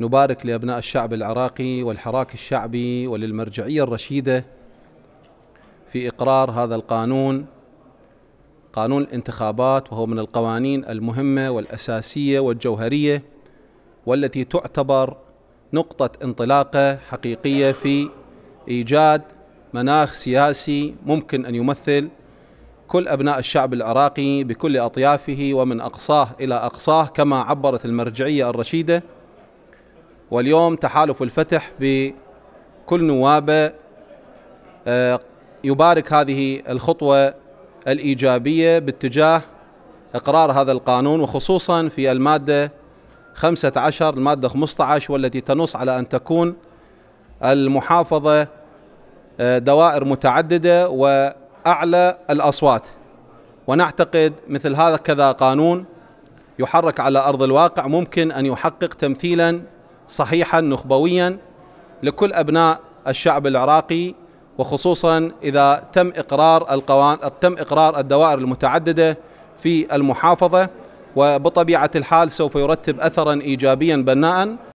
نبارك لأبناء الشعب العراقي والحراك الشعبي وللمرجعية الرشيدة في إقرار هذا القانون قانون الانتخابات وهو من القوانين المهمة والأساسية والجوهرية والتي تعتبر نقطة انطلاقة حقيقية في إيجاد مناخ سياسي ممكن أن يمثل كل أبناء الشعب العراقي بكل أطيافه ومن أقصاه إلى أقصاه كما عبرت المرجعية الرشيدة واليوم تحالف الفتح بكل نوابه آه، يبارك هذه الخطوه الايجابيه باتجاه اقرار هذا القانون وخصوصا في الماده 15 الماده 15 والتي تنص على ان تكون المحافظه آه، دوائر متعدده واعلى الاصوات ونعتقد مثل هذا كذا قانون يحرك على ارض الواقع ممكن ان يحقق تمثيلا صحيحا نخبويا لكل أبناء الشعب العراقي وخصوصا إذا تم إقرار القوان تم إقرار الدوائر المتعددة في المحافظة وبطبيعة الحال سوف يرتب أثرا إيجابيا بناء